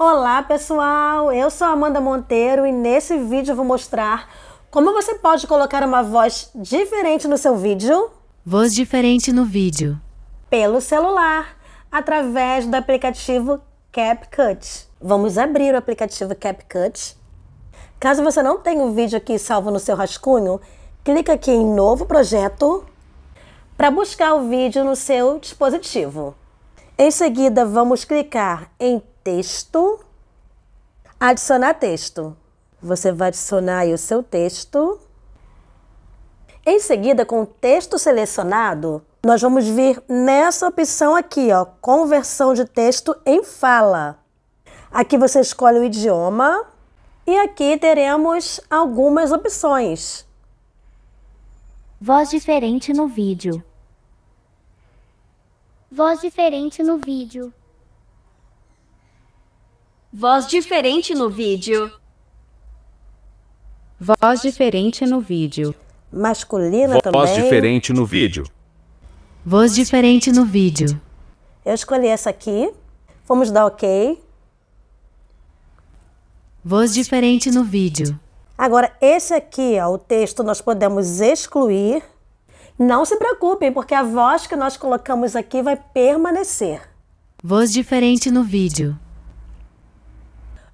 Olá pessoal, eu sou Amanda Monteiro e nesse vídeo eu vou mostrar como você pode colocar uma voz diferente no seu vídeo. Voz diferente no vídeo. Pelo celular, através do aplicativo CapCut. Vamos abrir o aplicativo CapCut. Caso você não tenha o vídeo aqui salvo no seu rascunho, clica aqui em Novo Projeto para buscar o vídeo no seu dispositivo. Em seguida, vamos clicar em texto, adicionar texto. Você vai adicionar aí o seu texto. Em seguida, com o texto selecionado, nós vamos vir nessa opção aqui, ó, conversão de texto em fala. Aqui você escolhe o idioma e aqui teremos algumas opções. Voz diferente no vídeo. Voz diferente no vídeo. Voz diferente no vídeo. Voz diferente no vídeo. Masculina Voz também. Voz diferente no vídeo. Voz diferente no vídeo. Eu escolhi essa aqui. Vamos dar OK. Voz diferente no vídeo. Agora, esse aqui, ó, o texto, nós podemos excluir. Não se preocupem, porque a voz que nós colocamos aqui vai permanecer. Voz diferente no vídeo.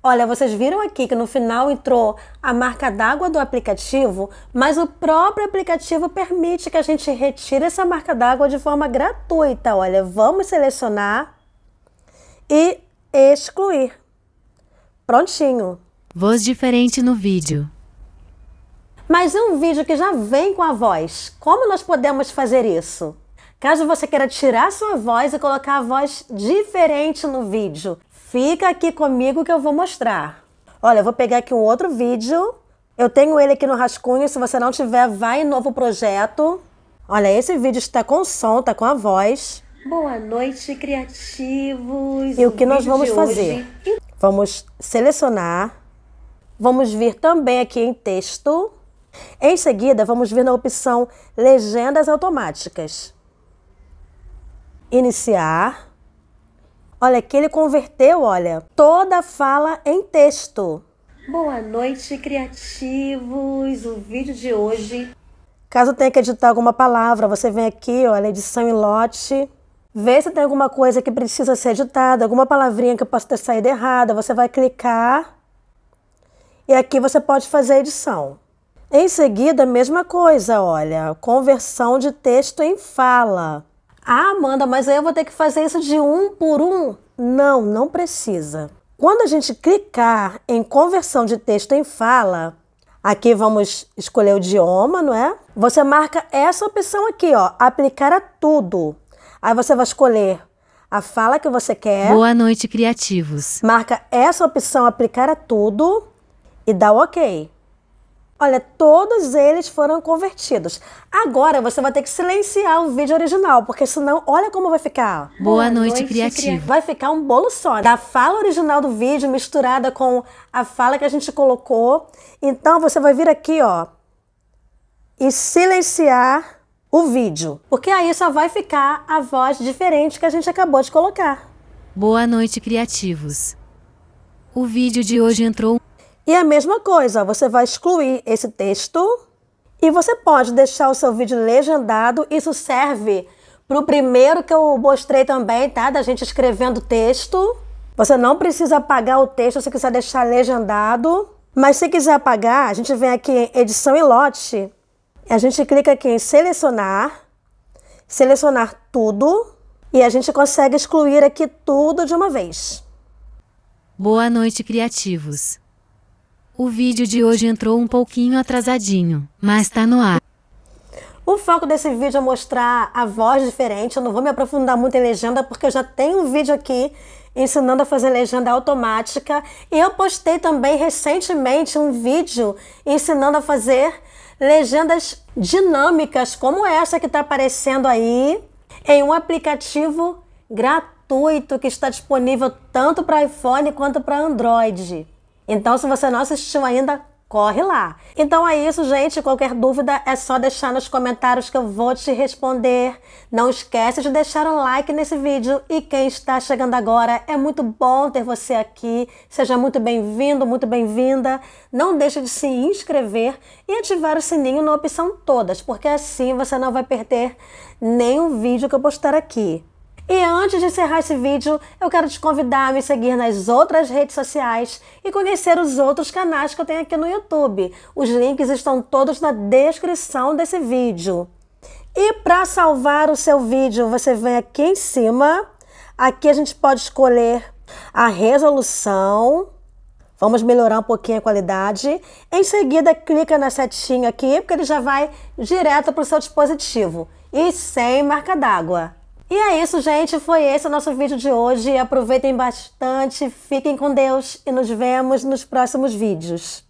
Olha, vocês viram aqui que no final entrou a marca d'água do aplicativo, mas o próprio aplicativo permite que a gente retire essa marca d'água de forma gratuita. Olha, vamos selecionar e excluir. Prontinho. Voz diferente no vídeo. Mas é um vídeo que já vem com a voz. Como nós podemos fazer isso? Caso você queira tirar sua voz e colocar a voz diferente no vídeo, Fica aqui comigo que eu vou mostrar. Olha, eu vou pegar aqui um outro vídeo. Eu tenho ele aqui no rascunho. Se você não tiver, vai em novo projeto. Olha, esse vídeo está com som, está com a voz. Boa noite, criativos. E o que o nós vamos fazer? Hoje... Vamos selecionar. Vamos vir também aqui em texto. Em seguida, vamos vir na opção legendas automáticas. Iniciar. Olha, aqui ele converteu, olha, toda a fala em texto. Boa noite, criativos! O vídeo de hoje. Caso tenha que editar alguma palavra, você vem aqui, olha, edição em lote. Vê se tem alguma coisa que precisa ser editada, alguma palavrinha que possa ter saído errada. Você vai clicar e aqui você pode fazer a edição. Em seguida, a mesma coisa, olha, conversão de texto em fala. Ah, Amanda, mas aí eu vou ter que fazer isso de um por um. Não, não precisa. Quando a gente clicar em conversão de texto em fala, aqui vamos escolher o idioma, não é? Você marca essa opção aqui, ó, aplicar a tudo. Aí você vai escolher a fala que você quer. Boa noite, criativos. Marca essa opção aplicar a tudo e dá o OK. Olha, todos eles foram convertidos. Agora você vai ter que silenciar o vídeo original, porque senão, olha como vai ficar. Boa, noite, noite Vai ficar um bolo só da né? fala original do vídeo misturada com a fala que a gente colocou. Então você vai vir aqui, ó, e silenciar o vídeo, porque aí só vai ficar a voz diferente que a gente acabou de colocar. Boa noite, criativos. O vídeo de hoje entrou e a mesma coisa, você vai excluir esse texto e você pode deixar o seu vídeo legendado. Isso serve para o primeiro que eu mostrei também, tá? Da gente escrevendo texto. Você não precisa apagar o texto se quiser deixar legendado. Mas se quiser apagar, a gente vem aqui em edição e lote. A gente clica aqui em selecionar, selecionar tudo e a gente consegue excluir aqui tudo de uma vez. Boa noite, criativos. O vídeo de hoje entrou um pouquinho atrasadinho, mas tá no ar. O foco desse vídeo é mostrar a voz diferente. Eu não vou me aprofundar muito em legenda, porque eu já tenho um vídeo aqui ensinando a fazer legenda automática. E eu postei também recentemente um vídeo ensinando a fazer legendas dinâmicas, como essa que está aparecendo aí, em um aplicativo gratuito que está disponível tanto para iPhone quanto para Android. Então, se você não assistiu ainda, corre lá. Então é isso, gente. Qualquer dúvida é só deixar nos comentários que eu vou te responder. Não esquece de deixar um like nesse vídeo e quem está chegando agora, é muito bom ter você aqui. Seja muito bem-vindo, muito bem-vinda. Não deixe de se inscrever e ativar o sininho na opção todas, porque assim você não vai perder nenhum vídeo que eu postar aqui. E antes de encerrar esse vídeo, eu quero te convidar a me seguir nas outras redes sociais e conhecer os outros canais que eu tenho aqui no YouTube. Os links estão todos na descrição desse vídeo. E para salvar o seu vídeo, você vem aqui em cima. Aqui a gente pode escolher a resolução. Vamos melhorar um pouquinho a qualidade. Em seguida, clica na setinha aqui, porque ele já vai direto para o seu dispositivo. E sem marca d'água. E é isso, gente. Foi esse o nosso vídeo de hoje. Aproveitem bastante, fiquem com Deus e nos vemos nos próximos vídeos.